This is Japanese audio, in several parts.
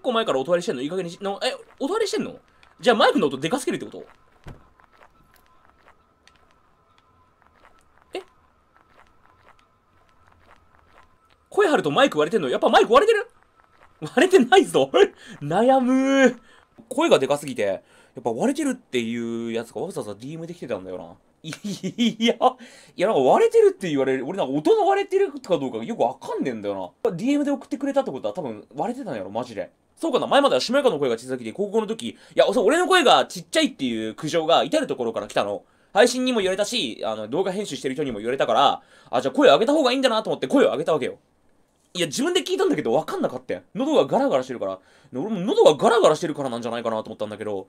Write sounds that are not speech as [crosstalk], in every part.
構前からお断りしてんのいい加減にし、なえ、お断りしてんのじゃあマイクの音でかすぎるってことえ声張るとマイク割れてんのやっぱマイク割れてる割れてないぞ [laughs] 悩む声がでかすぎて、やっぱ割れてるっていうやつがわざわざ DM できてたんだよな。いや、いやなんか割れてるって言われる。俺なんか音が割れてるかどうかよくわかんねえんだよな。DM で送ってくれたってことは多分割れてたんやろ、マジで。そうかな前まではしもかの声が小さくて、高校の時、いや、俺の声がちっちゃいっていう苦情が至るところから来たの。配信にも言われたし、あの、動画編集してる人にも言われたから、あ、じゃあ声を上げた方がいいんだなと思って声を上げたわけよ。いや、自分で聞いたんだけどわかんなかったよ。喉がガラガラしてるから。俺も喉がガラガラしてるからなんじゃないかなと思ったんだけど、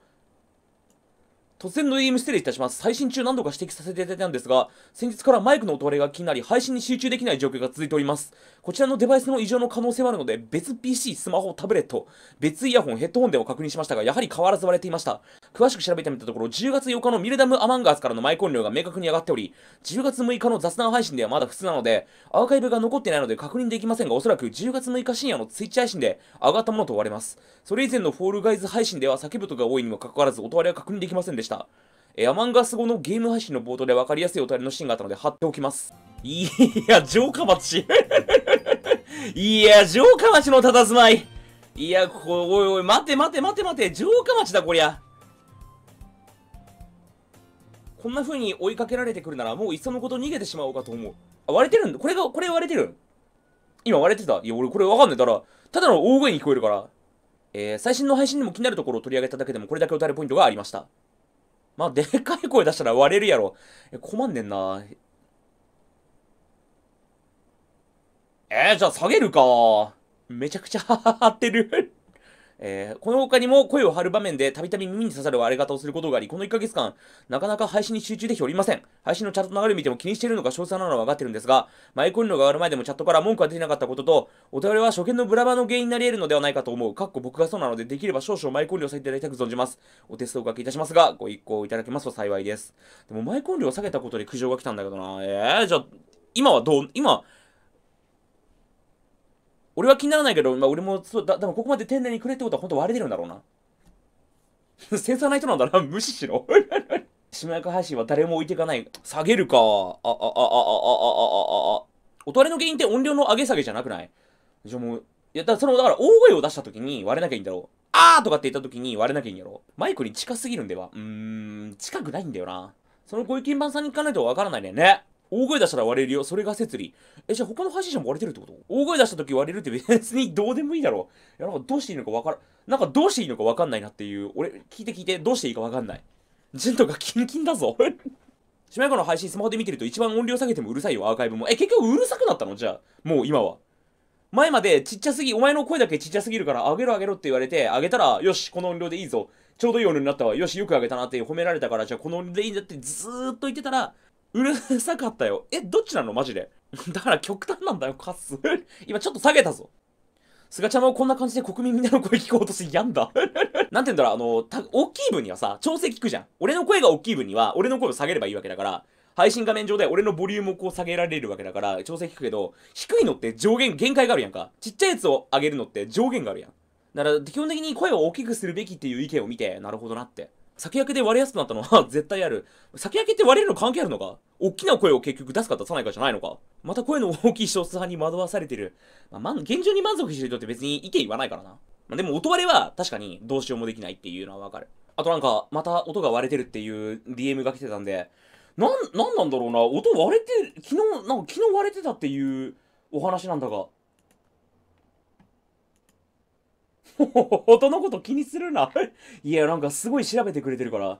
突然の DM 失礼いたします。最新中何度か指摘させていただいたんですが、先日からマイクの音割れが気になり、配信に集中できない状況が続いております。こちらのデバイスの異常の可能性はあるので、別 PC、スマホ、タブレット、別イヤホン、ヘッドホンでも確認しましたが、やはり変わらず割れていました。詳しく調べてみたところ、10月8日のミルダム・アマンガースからのマイコン量が明確に上がっており、10月6日の雑談配信ではまだ普通なので、アーカイブが残ってないので確認できませんが、おそらく10月6日深夜のツイッチ配信で上がったものと思われます。それ以前のフォールガイズ配信では叫ぶとが多いにもかかわらず、音割れは確認できませんでした。えアマンガス後のゲーム配信の冒頭で分かりやすいお便りのシーンがあったので貼っておきます。いや、城下町 [laughs] いや、城下町の佇まい。いや、こおいおい、待て待て待て待て、城下町だ、こりゃ。こんな風に追いかけられてくるならもういっそのこと逃げてしまおうかと思うあ割れてるんだこれがこれ割れてる今割れてたいや俺これわかんないだからただの大声に聞こえるからえー、最新の配信でも気になるところを取り上げただけでもこれだけ打たれポイントがありましたまあでかい声出したら割れるやろえ困んねんなえー、じゃあ下げるかめちゃくちゃ張ってるえー、この他にも声を張る場面でたびたび耳に刺さる荒れ方をすることがあり、この1ヶ月間、なかなか配信に集中できておりません。配信のチャットの流れを見ても気にしているのか詳細なのは分かってるんですが、マイコリのが上がる前でもチャットから文句が出てなかったことと、お便りは初見のブラバの原因になり得るのではないかと思う。かっこ僕がそうなので、できれば少々マイコリを下げていただきたく存じます。お手数をおかけいたしますが、ご一行いただけますと幸いです。でもマイコンリを下げたことで苦情が来たんだけどな。えー、じゃあ、今はどう、今、俺は気にならないけど、まあ、俺もそうだでもここまで丁寧にくれってことは本当割れてるんだろうなセンサーな人なんだな無視しろしもやか配信は誰も置いていかない下げるかああああああああああおとりの原因って音量の上げ下げじゃなくないじゃあもういやだそのだから大声を出した時に割れなきゃいいんだろうあーとかって言った時に割れなきゃいいんやろマイクに近すぎるんではうーん近くないんだよなそのご意見番さんに行かないとわからないねね大声出したら割れるよ。それが説理。え、じゃあ他の配信者も割れてるってこと大声出した時割れるって別にどうでもいいだろう。いや、なんかどうしていいのかわから、なんかどうしていいのかわかんないなっていう。俺、聞いて聞いて、どうしていいかわかんない。ジェントがキンキンだぞ。[laughs] しまやかの配信スマホで見てると一番音量下げてもうるさいよ、アーカイブも。え、結局うるさくなったのじゃあ、もう今は。前までちっちゃすぎ、お前の声だけちっちゃすぎるから、あげろあげろって言われて、あげたら、よし、この音量でいいぞ。ちょうどいい音量になったわ。よし、よくあげたなって褒められたから、じゃあこの音量でいいんだってずーっと言ってたら、うるさかったよ。え、どっちなのマジで。[laughs] だから極端なんだよ、カス。[laughs] 今ちょっと下げたぞ。菅ちゃまもこんな感じで国民みんなの声聞こうとしてやんだ。[laughs] なんて言うんだろう、あの、た、大きい分にはさ、調整聞くじゃん。俺の声が大きい分には、俺の声を下げればいいわけだから、配信画面上で俺のボリュームをこう下げられるわけだから、調整聞くけど、低いのって上限、限界があるやんか。ちっちゃいやつを上げるのって上限があるやん。だから、基本的に声を大きくするべきっていう意見を見て、なるほどなって。先焼けで割れやすくなったのは [laughs] 絶対ある。先焼けって割れるの関係あるのか大きな声を結局出すか出さないかじゃないのかまた声の大きい少数派に惑わされてる。まあ、現状に満足してる人って別に意見言わないからな。まあ、でも音割れは確かにどうしようもできないっていうのはわかる。あとなんか、また音が割れてるっていう DM が来てたんで、なん、なんなんだろうな、音割れて、昨日、なんか昨日割れてたっていうお話なんだが、[laughs] 音のこと気にするないや、なんかすごい調べてくれてるから。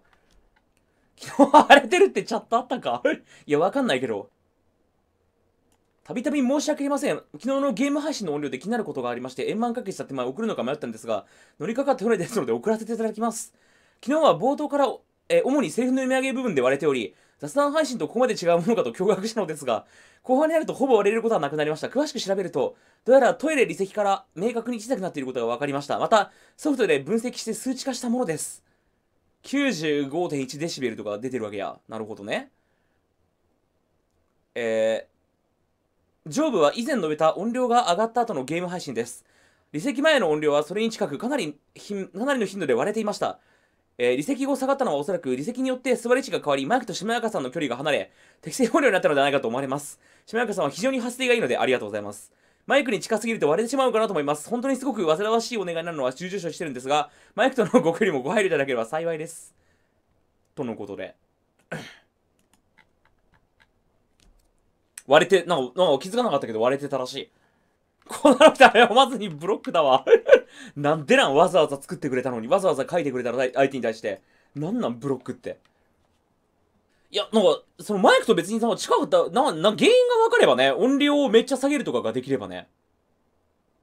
昨日荒れてるってチャットあったかいや、わかんないけど。たびたび申し訳ありません。昨日のゲーム配信の音量で気になることがありまして、円満かけしたって前送るのか迷ったんですが、乗りかかっておなですので送らせていただきます。昨日は冒頭から、え主にセリフの読み上げ部分で割れており、雑談配信とここまで違うものかと驚愕したのですが、後半になるとほぼ割れることはなくなりました。詳しく調べると、どうやらトイレ離席から明確に小さくなっていることが分かりました。また、ソフトで分析して数値化したものです。95.1デシベルとか出てるわけや。なるほどね。えー、上部は以前述べた音量が上がった後のゲーム配信です。離席前の音量はそれに近くかなり、かなりの頻度で割れていました。えー、離席後下がったのはおそらく離席によって座り位置が変わりマイクと島中さんの距離が離れ適正音量になったのではないかと思われます島中さんは非常に発声がいいのでありがとうございますマイクに近すぎると割れてしまうかなと思います本当にすごく煩わしいお願いになるのは重々承知してるんですがマイクとのご距離もご配慮いただければ幸いですとのことで割れてなんかなんか気づかなかったけど割れてたらしいこうなの誰謝まずにブロックだわ [laughs] なんでなんわざわざ作ってくれたのに、わざわざ書いてくれたら相手に対して。なんなんブロックって。いや、なんか、そのマイクと別にさ、近かった、な、な、原因が分かればね、音量をめっちゃ下げるとかができればね。